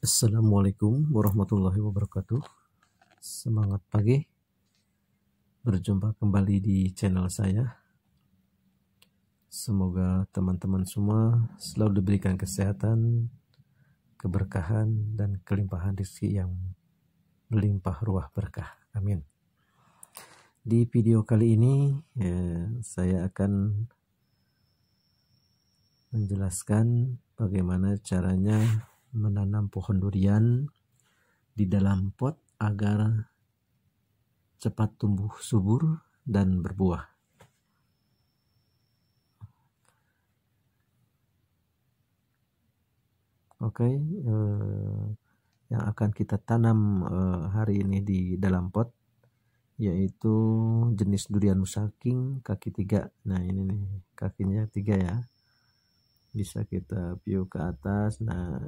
Assalamualaikum warahmatullahi wabarakatuh. Semangat pagi. Berjumpa kembali di channel saya. Semoga teman-teman semua selalu diberikan kesehatan, keberkahan dan kelimpahan rezeki yang melimpah ruah berkah. Amin. Di video kali ini ya, saya akan menjelaskan bagaimana caranya menanam pohon durian di dalam pot agar cepat tumbuh subur dan berbuah. Oke, okay, eh, yang akan kita tanam eh, hari ini di dalam pot yaitu jenis durian musaking kaki tiga. Nah ini nih kakinya tiga ya, bisa kita view ke atas. Nah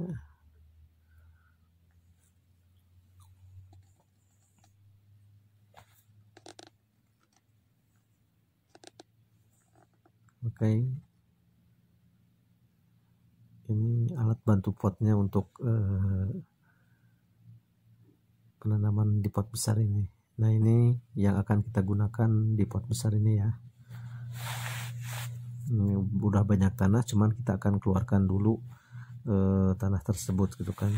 pakai ini alat bantu potnya untuk uh, penanaman di pot besar ini nah ini yang akan kita gunakan di pot besar ini ya ini udah banyak tanah cuman kita akan keluarkan dulu eh, tanah tersebut gitu kan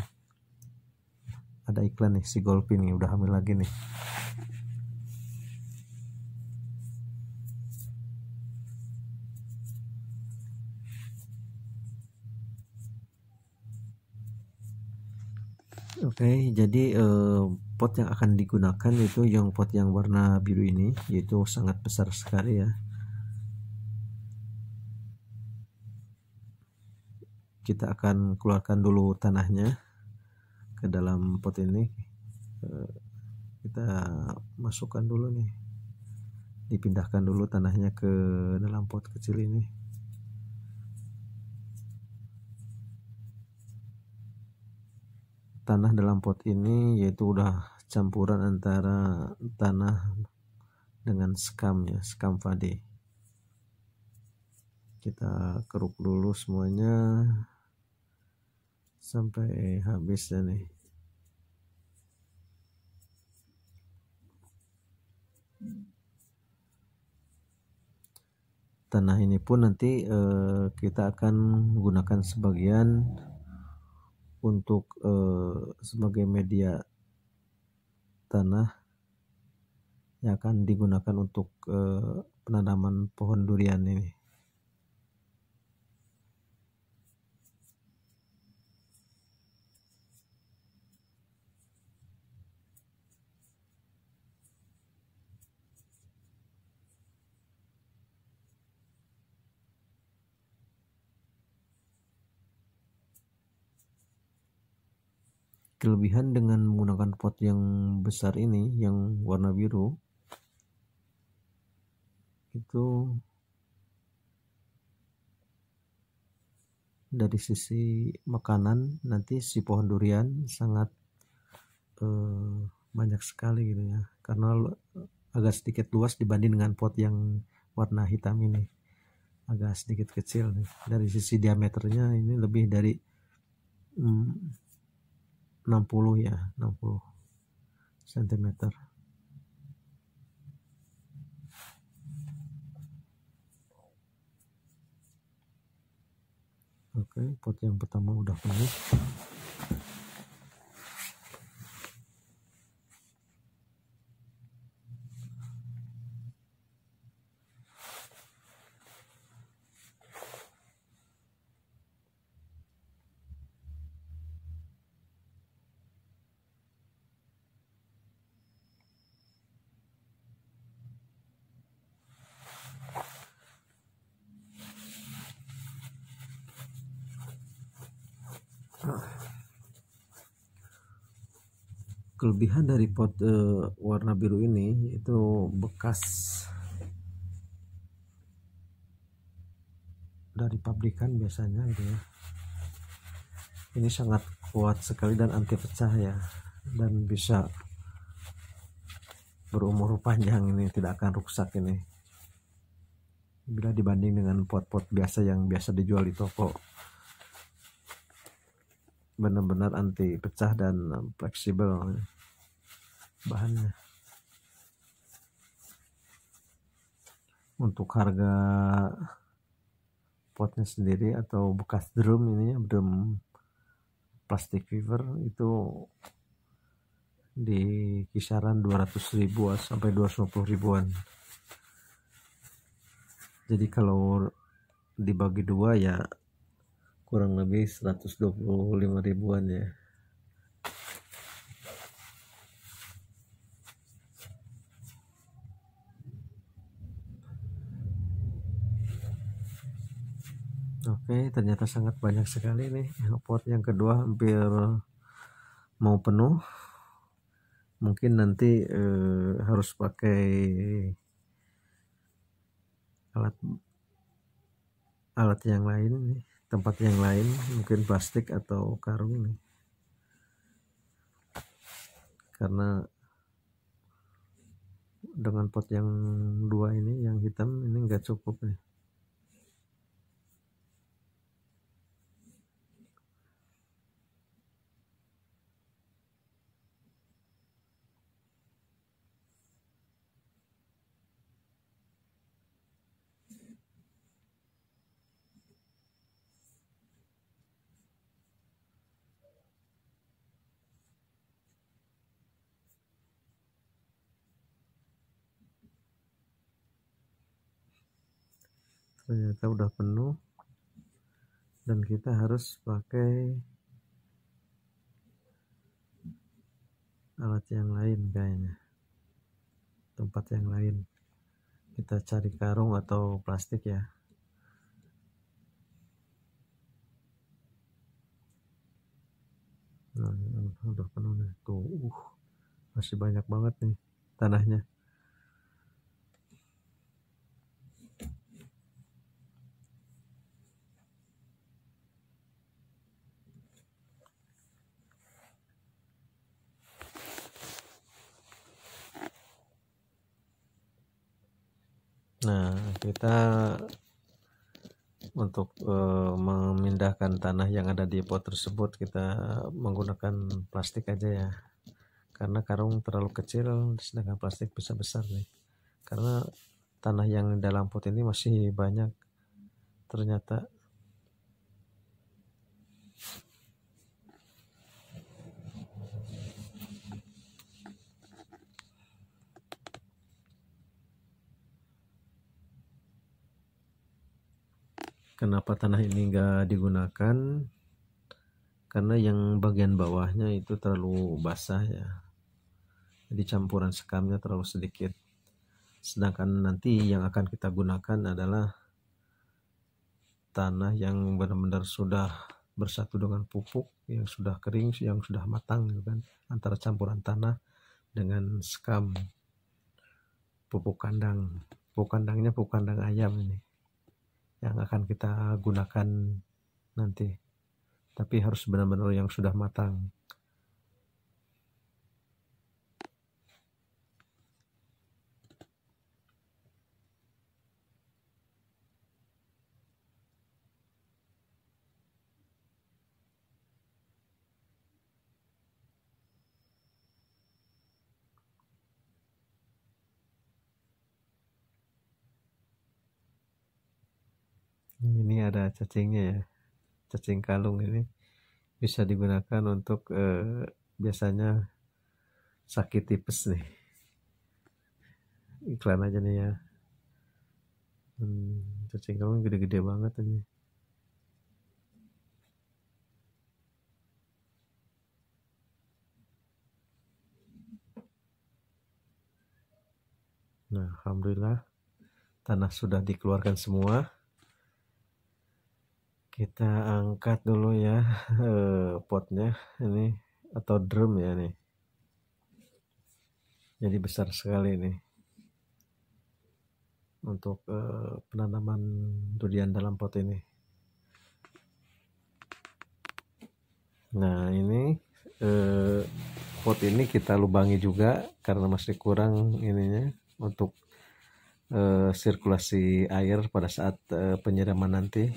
ada iklan nih si Golpi nih udah hamil lagi nih okay, jadi eh, pot yang akan digunakan itu yang pot yang warna biru ini yaitu sangat besar sekali ya kita akan keluarkan dulu tanahnya ke dalam pot ini eh, kita masukkan dulu nih dipindahkan dulu tanahnya ke dalam pot kecil ini tanah dalam pot ini yaitu udah campuran antara tanah dengan sekam ya sekam fade. Kita keruk dulu semuanya sampai habis ya nih. Tanah ini pun nanti eh, kita akan gunakan sebagian untuk eh, sebagai media tanah yang akan digunakan untuk eh, penanaman pohon durian ini. kelebihan dengan menggunakan pot yang besar ini yang warna biru itu dari sisi makanan nanti si pohon durian sangat eh, banyak sekali gitu ya karena agak sedikit luas dibanding dengan pot yang warna hitam ini agak sedikit kecil nih. dari sisi diameternya ini lebih dari hmm, 60 ya 60 cm oke okay, pot yang pertama udah penuh kelebihan dari pot uh, warna biru ini yaitu bekas dari pabrikan biasanya gitu ini sangat kuat sekali dan anti pecah ya dan bisa berumur panjang ini tidak akan rusak ini bila dibanding dengan pot-pot biasa yang biasa dijual di toko benar-benar anti pecah dan fleksibel bahannya untuk harga potnya sendiri atau bekas drum ini drum plastik fever itu di kisaran 200 ribu sampai 250 ribuan jadi kalau dibagi dua ya kurang lebih 125 ribuan ya Oke, ternyata sangat banyak sekali nih. Airport yang kedua hampir mau penuh. Mungkin nanti eh, harus pakai alat alat yang lain nih tempat yang lain mungkin plastik atau karung nih karena dengan pot yang dua ini yang hitam ini nggak cukup nih ternyata udah penuh dan kita harus pakai alat yang lain kayaknya tempat yang lain kita cari karung atau plastik ya nah udah penuh nih tuh uh, masih banyak banget nih tanahnya Nah, kita untuk uh, memindahkan tanah yang ada di pot tersebut kita menggunakan plastik aja ya. Karena karung terlalu kecil sedangkan plastik bisa besar nih. Karena tanah yang dalam pot ini masih banyak ternyata kenapa tanah ini enggak digunakan karena yang bagian bawahnya itu terlalu basah ya jadi campuran sekamnya terlalu sedikit sedangkan nanti yang akan kita gunakan adalah tanah yang benar-benar sudah bersatu dengan pupuk yang sudah kering yang sudah matang gitu kan antara campuran tanah dengan sekam pupuk kandang pupuk kandangnya pupuk kandang ayam ini yang akan kita gunakan nanti tapi harus benar-benar yang sudah matang cacingnya ya cacing kalung ini bisa digunakan untuk eh, biasanya sakit tipes nih iklan aja nih ya hmm, cacing kalung gede-gede banget ini Nah, alhamdulillah tanah sudah dikeluarkan semua kita angkat dulu ya eh, potnya ini atau drum ya nih jadi besar sekali ini untuk eh, penanaman durian dalam pot ini nah ini eh, pot ini kita lubangi juga karena masih kurang ininya untuk sirkulasi air pada saat penyiraman nanti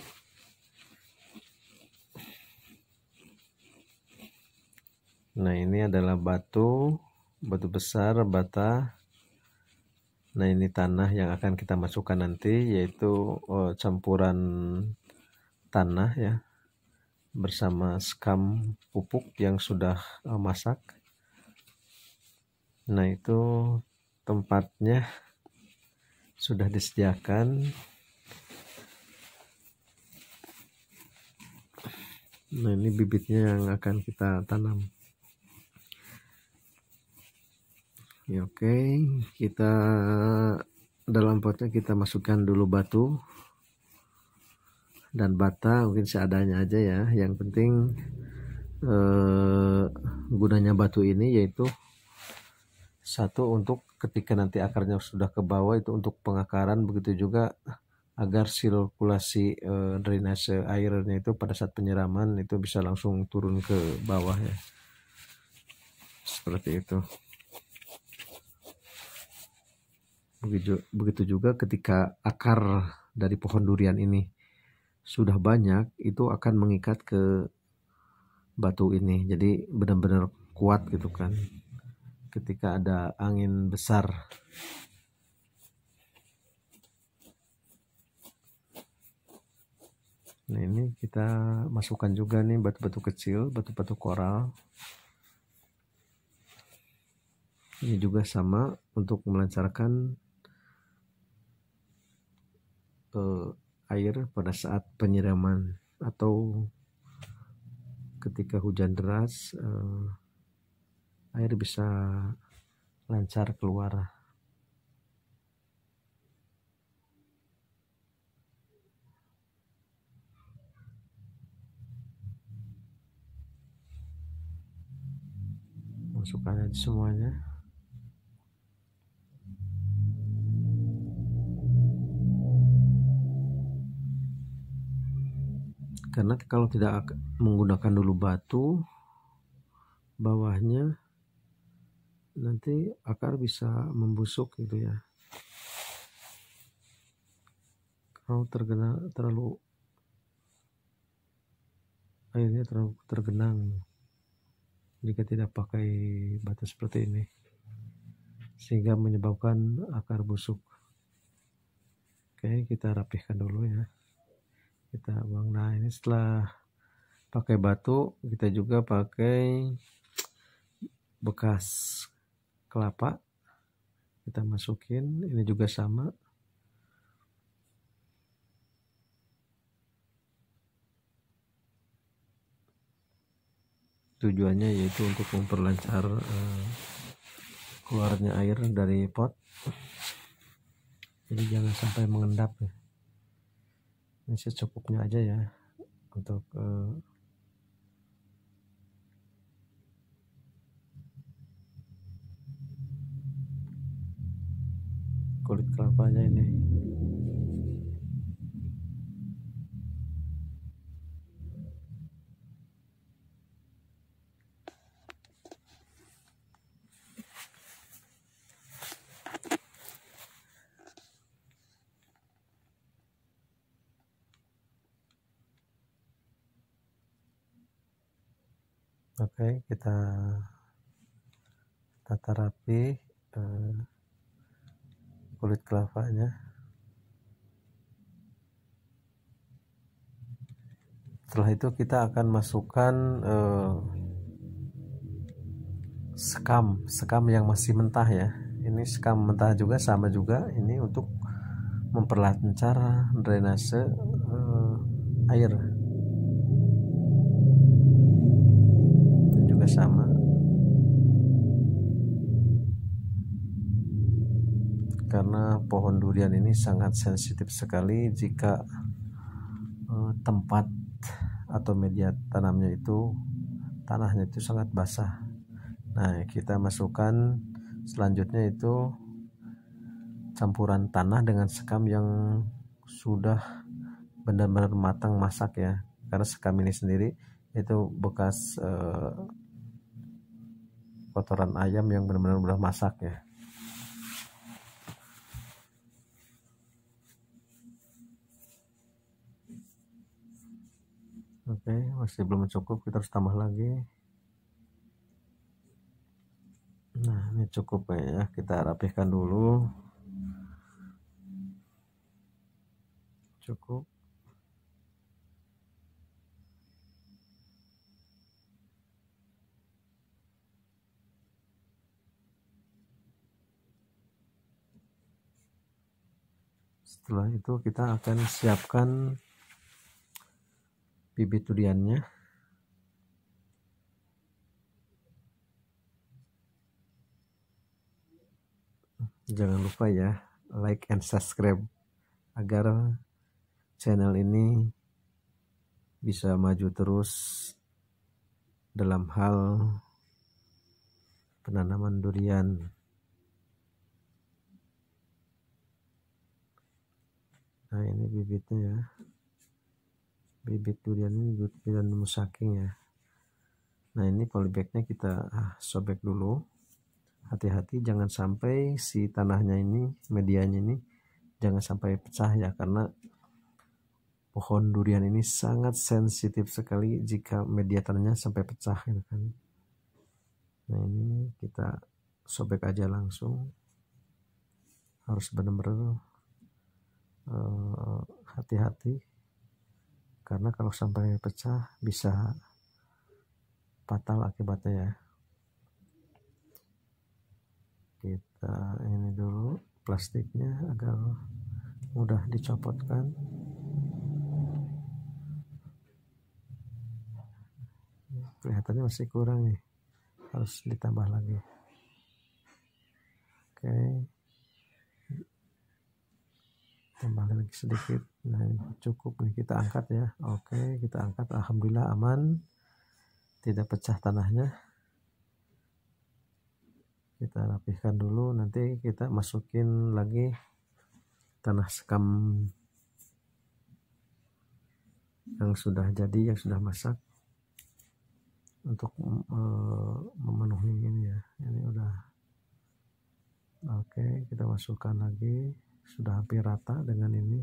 Nah, ini adalah batu, batu besar, bata. Nah, ini tanah yang akan kita masukkan nanti, yaitu oh, campuran tanah ya, bersama skam pupuk yang sudah oh, masak. Nah, itu tempatnya sudah disediakan. Nah, ini bibitnya yang akan kita tanam. oke okay. kita dalam potnya kita masukkan dulu batu dan bata mungkin seadanya aja ya yang penting eh, gunanya batu ini yaitu satu untuk ketika nanti akarnya sudah ke bawah itu untuk pengakaran begitu juga agar sirkulasi eh, drainase airnya itu pada saat penyiraman itu bisa langsung turun ke bawah ya seperti itu Begitu, begitu juga ketika akar dari pohon durian ini sudah banyak, itu akan mengikat ke batu ini. Jadi benar-benar kuat gitu kan. Ketika ada angin besar. Nah ini kita masukkan juga nih batu-batu kecil, batu-batu koral. Ini juga sama untuk melancarkan eh, air pada saat penyiraman atau ketika hujan deras eh, air bisa lancar keluar masukkan aja semuanya karena kalau tidak menggunakan dulu batu bawahnya nanti akar bisa membusuk gitu ya kalau tergena terlalu airnya terlalu tergenang jika tidak pakai batu seperti ini sehingga menyebabkan akar busuk oke kita rapihkan dulu ya kita bang nah ini setelah pakai batu kita juga pakai bekas kelapa kita masukin ini juga sama tujuannya yaitu untuk memperlancar eh, keluarnya air dari pot jadi jangan sampai mengendap ya ini secukupnya aja ya untuk uh, kulit kelapanya ini Oke, kita tata rapi eh, kulit kelapanya. Setelah itu kita akan masukkan eh, sekam, sekam yang masih mentah ya. Ini sekam mentah juga sama juga. Ini untuk memperlancar drainase eh, air. juga sama karena pohon durian ini sangat sensitif sekali jika eh, tempat atau media tanamnya itu tanahnya itu sangat basah nah kita masukkan selanjutnya itu campuran tanah dengan sekam yang sudah benar-benar matang masak ya karena sekam ini sendiri itu bekas eh, kotoran ayam yang benar-benar udah masak ya oke masih belum cukup kita harus tambah lagi nah ini cukup ya kita rapihkan dulu cukup setelah itu kita akan siapkan bibit duriannya jangan lupa ya like and subscribe agar channel ini bisa maju terus dalam hal penanaman durian nah ini bibitnya ya bibit durian ini durian musaking ya nah ini polybagnya kita ah, sobek dulu hati-hati jangan sampai si tanahnya ini medianya ini jangan sampai pecah ya karena pohon durian ini sangat sensitif sekali jika media tanahnya sampai pecah gitu kan nah ini kita sobek aja langsung harus benar-benar Eh, hati-hati karena kalau sampai pecah bisa fatal akibatnya ya kita ini dulu plastiknya agar mudah dicopotkan kelihatannya masih kurang nih harus ditambah lagi oke okay. Tambah lagi sedikit nah cukup nih kita angkat ya oke kita angkat alhamdulillah aman tidak pecah tanahnya kita rapihkan dulu nanti kita masukin lagi tanah sekam yang sudah jadi yang sudah masak untuk eh, memenuhi ini ya ini udah oke kita masukkan lagi sudah hampir rata dengan ini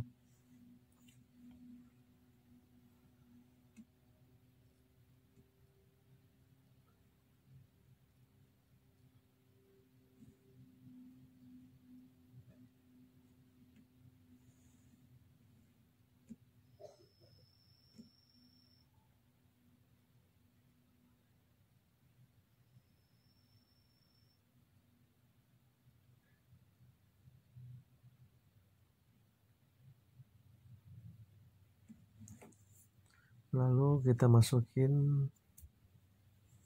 lalu kita masukin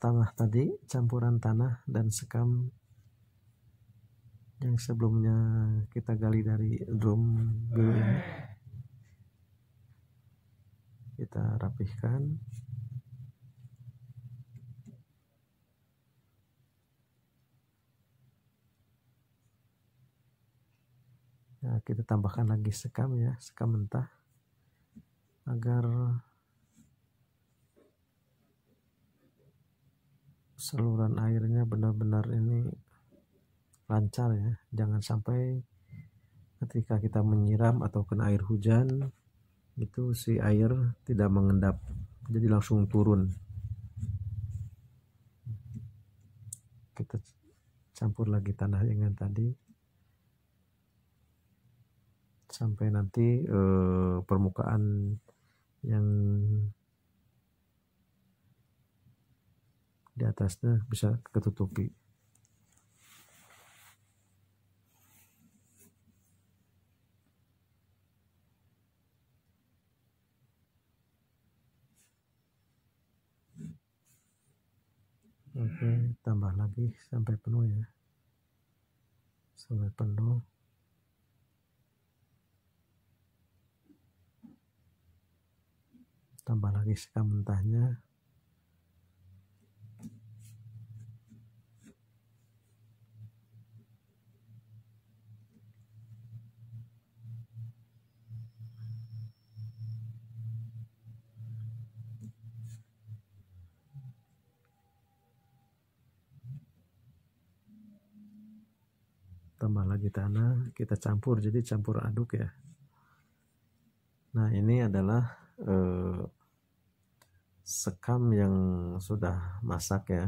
tanah tadi campuran tanah dan sekam yang sebelumnya kita gali dari drum dulu ini kita rapihkan Nah, kita tambahkan lagi sekam ya, sekam mentah agar saluran airnya benar-benar ini lancar ya jangan sampai ketika kita menyiram atau kena air hujan itu si air tidak mengendap jadi langsung turun kita campur lagi tanah yang tadi sampai nanti eh, permukaan yang di atasnya bisa ketutupi Oke, tambah lagi sampai penuh ya. Sampai penuh. Tambah lagi sekam mentahnya. tambah lagi tanah kita campur jadi campur aduk ya nah ini adalah eh, sekam yang sudah masak ya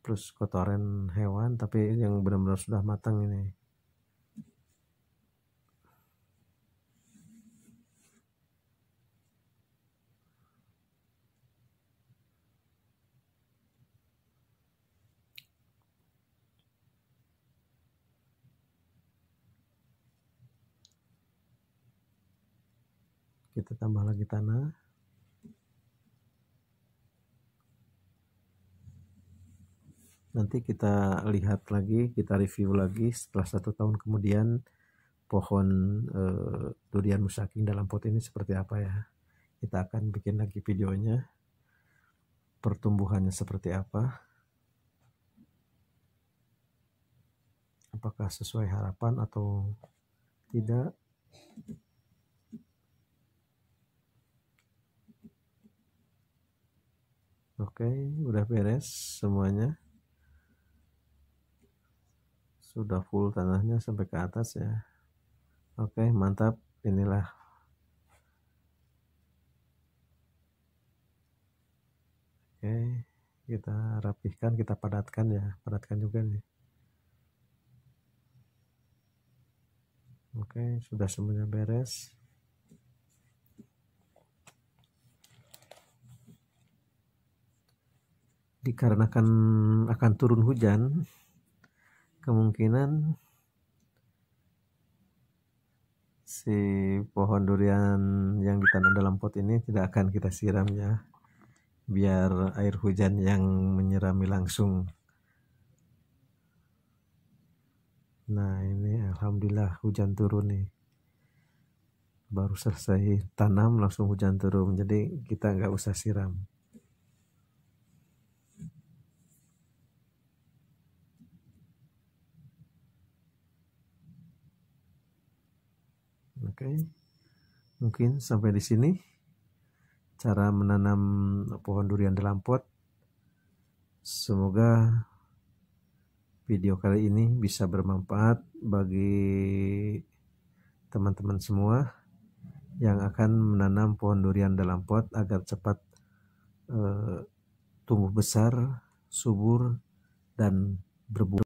plus kotoran hewan tapi yang benar-benar sudah matang ini tambah lagi tanah nanti kita lihat lagi kita review lagi setelah satu tahun kemudian pohon e, durian musaking dalam pot ini seperti apa ya kita akan bikin lagi videonya pertumbuhannya seperti apa apakah sesuai harapan atau tidak Oke, udah beres semuanya. Sudah full tanahnya sampai ke atas ya. Oke, mantap. Inilah Oke, kita rapihkan, kita padatkan ya, padatkan juga nih. Oke, sudah semuanya beres. dikarenakan akan turun hujan kemungkinan si pohon durian yang ditanam dalam pot ini tidak akan kita siram ya biar air hujan yang menyerami langsung nah ini alhamdulillah hujan turun nih baru selesai tanam langsung hujan turun jadi kita nggak usah siram Oke. Mungkin sampai di sini cara menanam pohon durian dalam pot. Semoga video kali ini bisa bermanfaat bagi teman-teman semua yang akan menanam pohon durian dalam pot agar cepat eh, tumbuh besar, subur dan berbuah.